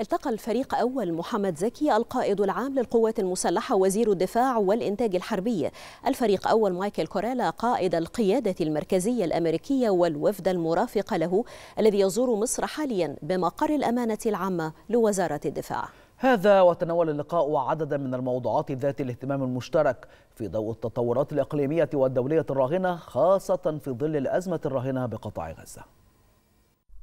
التقى الفريق أول محمد زكي القائد العام للقوات المسلحة وزير الدفاع والإنتاج الحربي الفريق أول مايكل كوريلا قائد القيادة المركزية الأمريكية والوفد المرافق له الذي يزور مصر حاليا بمقر الأمانة العامة لوزارة الدفاع هذا وتناول اللقاء عددا من الموضوعات ذات الاهتمام المشترك في ضوء التطورات الإقليمية والدولية الراهنة خاصة في ظل الأزمة الراهنة بقطاع غزة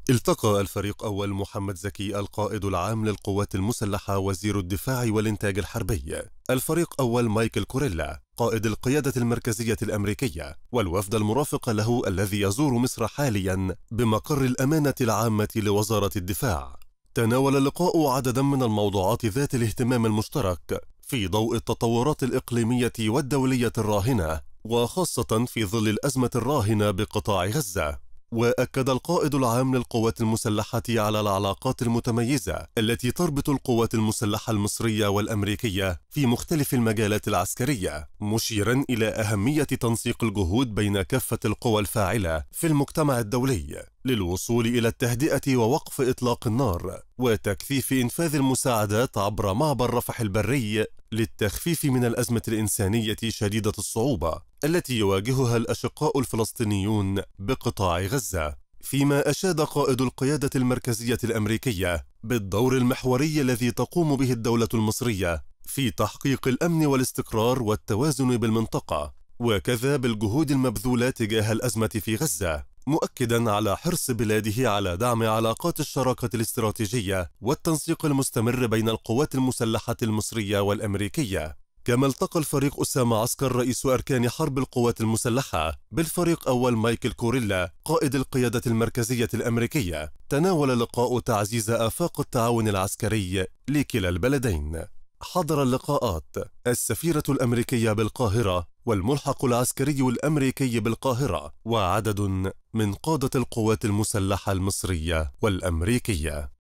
التقى الفريق أول محمد زكي القائد العام للقوات المسلحة وزير الدفاع والإنتاج الحربي الفريق أول مايكل كوريلا قائد القيادة المركزية الأمريكية والوفد المرافق له الذي يزور مصر حاليا بمقر الأمانة العامة لوزارة الدفاع تناول اللقاء عددا من الموضوعات ذات الاهتمام المشترك في ضوء التطورات الإقليمية والدولية الراهنة وخاصة في ظل الأزمة الراهنة بقطاع غزة واكد القائد العام للقوات المسلحه على العلاقات المتميزه التي تربط القوات المسلحه المصريه والامريكيه في مختلف المجالات العسكرية مشيرا إلى أهمية تنسيق الجهود بين كافة القوى الفاعلة في المجتمع الدولي للوصول إلى التهدئة ووقف إطلاق النار وتكثيف إنفاذ المساعدات عبر معبر رفح البري للتخفيف من الأزمة الإنسانية شديدة الصعوبة التي يواجهها الأشقاء الفلسطينيون بقطاع غزة فيما أشاد قائد القيادة المركزية الأمريكية بالدور المحوري الذي تقوم به الدولة المصرية في تحقيق الامن والاستقرار والتوازن بالمنطقه وكذا بالجهود المبذوله تجاه الازمه في غزه مؤكدا على حرص بلاده على دعم علاقات الشراكه الاستراتيجيه والتنسيق المستمر بين القوات المسلحه المصريه والامريكيه كما التقى الفريق أسامة عسكر رئيس أركان حرب القوات المسلحة بالفريق أول مايكل كوريلا قائد القيادة المركزية الأمريكية تناول اللقاء تعزيز آفاق التعاون العسكري لكلا البلدين حضر اللقاءات السفيرة الأمريكية بالقاهرة والملحق العسكري الأمريكي بالقاهرة وعدد من قادة القوات المسلحة المصرية والأمريكية